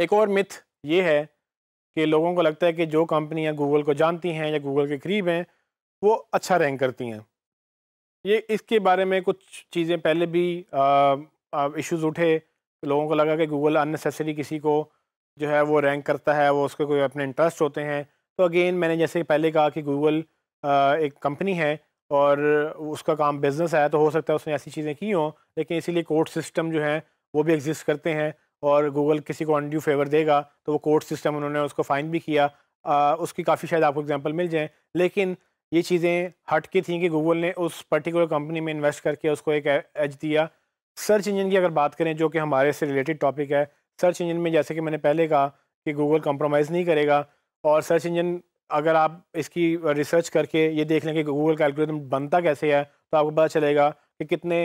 एक और मिथ ये है कि लोगों को लगता है कि जो कंपनियां गूगल को जानती हैं या गूगल के करीब हैं वो अच्छा रैंक करती हैं ये इसके बारे में कुछ चीज़ें पहले भी इश्यूज उठे लोगों को लगा कि गूगल अननेसेसरी किसी को जो है वो रैंक करता है वो उसके कोई अपने इंटरेस्ट होते हैं तो अगेन मैंने जैसे पहले कहा कि गूगल एक कंपनी है और उसका काम बिजनेस है तो हो सकता है उसने ऐसी चीज़ें की हों लेकिन इसीलिए कोर्ट सिस्टम जो है वो भी एग्जिस्ट करते हैं और गूगल किसी को अनड्यू फेवर देगा तो वो कोर्ट सिस्टम उन्होंने उसको फाइन भी किया आ, उसकी काफ़ी शायद आपको एग्जांपल मिल जाए लेकिन ये चीज़ें हट के थी कि गूगल ने उस पर्टिकुलर कंपनी में इन्वेस्ट करके उसको एक एज दिया सर्च इंजन की अगर बात करें जो कि हमारे से रिलेटेड टॉपिक है सर्च इंजन में जैसे कि मैंने पहले कहा कि गूगल कंप्रोमाइज़ नहीं करेगा और सर्च इंजन अगर आप इसकी रिसर्च करके ये देख लें कि गूगल का बनता कैसे है तो आपको पता चलेगा कि कितने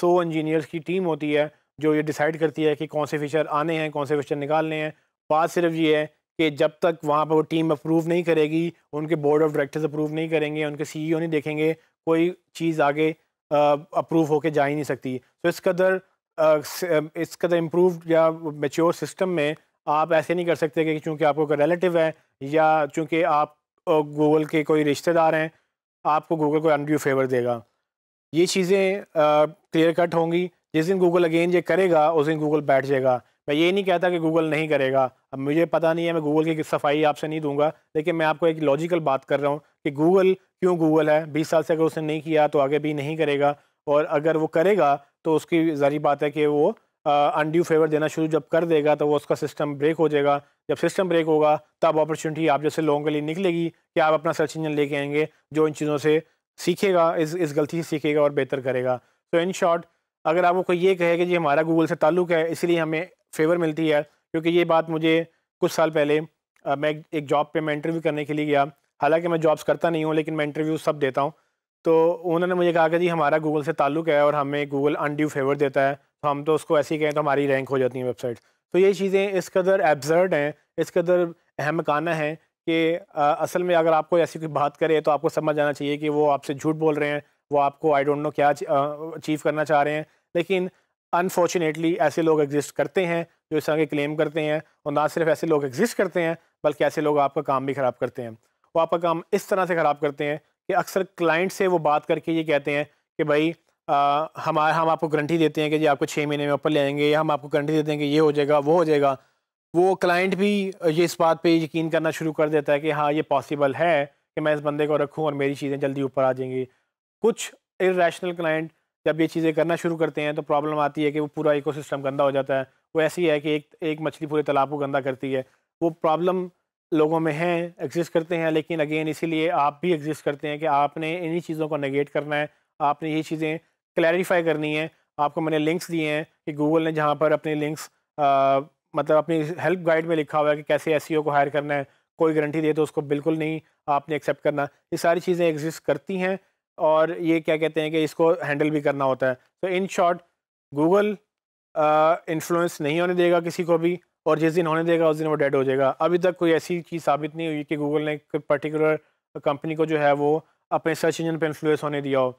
सौ इंजीनियर्स की टीम होती है जो ये डिसाइड करती है कि कौन से फिशर आने हैं कौन से फिशर निकालने हैं बात सिर्फ ये है कि जब तक वहाँ पर वो टीम अप्रूव नहीं करेगी उनके बोर्ड ऑफ डायरेक्टर्स अप्रूव नहीं करेंगे उनके सीईओ नहीं देखेंगे कोई चीज़ आगे अप्रूव होके जा ही नहीं सकती तो इस कदर इस कदर इम्प्रूव या मेच्योर सिस्टम में आप ऐसे नहीं कर सकते कि चूँकि आपको कोई रिलेटिव है या चूँकि आप गूगल के कोई रिश्तेदार हैं आपको गूगल को अनड्यू फेवर देगा ये चीज़ें क्लियर कट होंगी जिस दिन गूगल अगेन ये करेगा उस दिन गूगल बैठ जाएगा मैं ये नहीं कहता कि गूगल नहीं करेगा अब मुझे पता नहीं है मैं गूगल की सफाई आपसे नहीं दूंगा लेकिन मैं आपको एक लॉजिकल बात कर रहा हूँ कि गूगल क्यों गूगल है बीस साल से अगर उसने नहीं किया तो आगे भी नहीं करेगा और अगर वो करेगा तो उसकी जारी बात है कि वो अनड्यू फेवर देना शुरू जब कर देगा तो वो उसका सिस्टम ब्रेक हो जाएगा जब सिस्टम ब्रेक होगा तब अपॉर्चुनिटी आप जैसे लोगों के लिए निकलेगी कि आप अपना सर्च इंजन लेके आएंगे जो इन चीज़ों से सीखेगा इस इस गलती से सीखेगा और बेहतर करेगा तो इन शॉर्ट अगर आपको ये कहे कि जी हमारा गूगल से ताल्लुक है इसलिए हमें फेवर मिलती है क्योंकि ये बात मुझे कुछ साल पहले आ, मैं एक जॉब पे मैं इंटरव्यू करने के लिए गया हालांकि मैं जॉब्स करता नहीं हूँ लेकिन मैं इंटरव्यू सब देता हूँ तो उन्होंने मुझे कहा कि जी हमारा गूगल से ताल्लुक है और हमें गूगल अनड्यू फेवर देता है तो हम तो उसको ऐसे ही कहें तो हमारी रैंक हो जाती है वेबसाइट तो ये चीज़ें इस कदर एब्जर्ड हैं इस कदर अहमकाना है कि असल में अगर आपको ऐसी कोई बात करे तो आपको समझ आना चाहिए कि वो आपसे झूठ बोल रहे हैं वो आपको आई डोंट नो क्या अचीव करना चाह रहे हैं लेकिन अनफॉर्चुनेटली ऐसे लोग एग्जिस्ट करते हैं जो इस तरह के क्लेम करते हैं और ना सिर्फ ऐसे लोग एग्जिस्ट करते हैं बल्कि ऐसे लोग आपका काम भी ख़राब करते हैं वो आपका काम इस तरह से ख़राब करते हैं कि अक्सर क्लाइंट से वो बात करके ये कहते हैं कि भाई हमारा हम आपको गारंटी देते हैं कि जी आपको छः महीने में ऊपर ले आएंगे या हम आपको गारंटी देते हैं कि ये हो जाएगा वो हो जाएगा वो क्लाइंट भी ये इस बात पे यकीन करना शुरू कर देता है कि हाँ ये पॉसिबल है कि मैं इस बंदे को रखूँ और मेरी चीज़ें जल्दी ऊपर आ जाएंगी कुछ इेशनल क्लाइंट जब ये चीज़ें करना शुरू करते हैं तो प्रॉब्लम आती है कि वो पूरा इको गंदा हो जाता है वो ऐसी है कि एक एक मछली पूरे तालाब को गंदा करती है वो प्रॉब्लम लोगों में हैं एग्जिस्ट करते हैं लेकिन अगेन इसीलिए आप भी एग्जिस्ट करते हैं कि आपने इन्हीं चीज़ों को नेगेट करना है आपने ये चीज़ें क्लैरिफाई करनी है आपको मैंने लिंक्स दिए हैं कि गूगल ने जहाँ पर अपने लिंक्स आ, मतलब अपनी हेल्प गाइड में लिखा हुआ है कि कैसे एस e को हायर करना है कोई गारंटी दे तो उसको बिल्कुल नहीं आपने एक्सेप्ट करना ये सारी चीज़ें एग्जिस्ट करती हैं और ये क्या कहते हैं कि इसको हैंडल भी करना होता है तो इन शॉर्ट गूगल इन्फ्लुएंस नहीं होने देगा किसी को भी और जिस दिन होने देगा उस दिन वो डेड हो जाएगा अभी तक कोई ऐसी चीज़ साबित नहीं हुई कि गूगल ने कोई पर्टिकुलर कंपनी को जो है वो अपने सर्च इंजन पर इन्फ्लुएंस होने दिया हो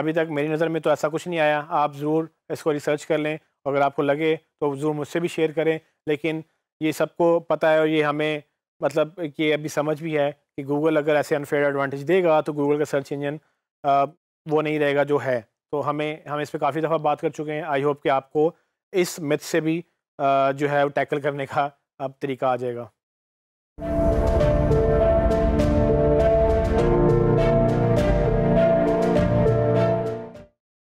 अभी तक मेरी नज़र में तो ऐसा कुछ नहीं आया आप ज़रूर इसको रिसर्च कर लें अगर आपको लगे तो ज़रूर मुझसे भी शेयर करें लेकिन ये सबको पता है और ये हमें मतलब कि अभी समझ भी है कि गूगल अगर ऐसे अनफेयर एडवांटेज देगा तो गूगल का सर्च इंजन वो नहीं रहेगा जो है तो हमें हम इस पर काफ़ी दफ़ा बात कर चुके हैं आई होप कि आपको इस मिथ से भी जो है वो टैकल करने का अब तरीका आ जाएगा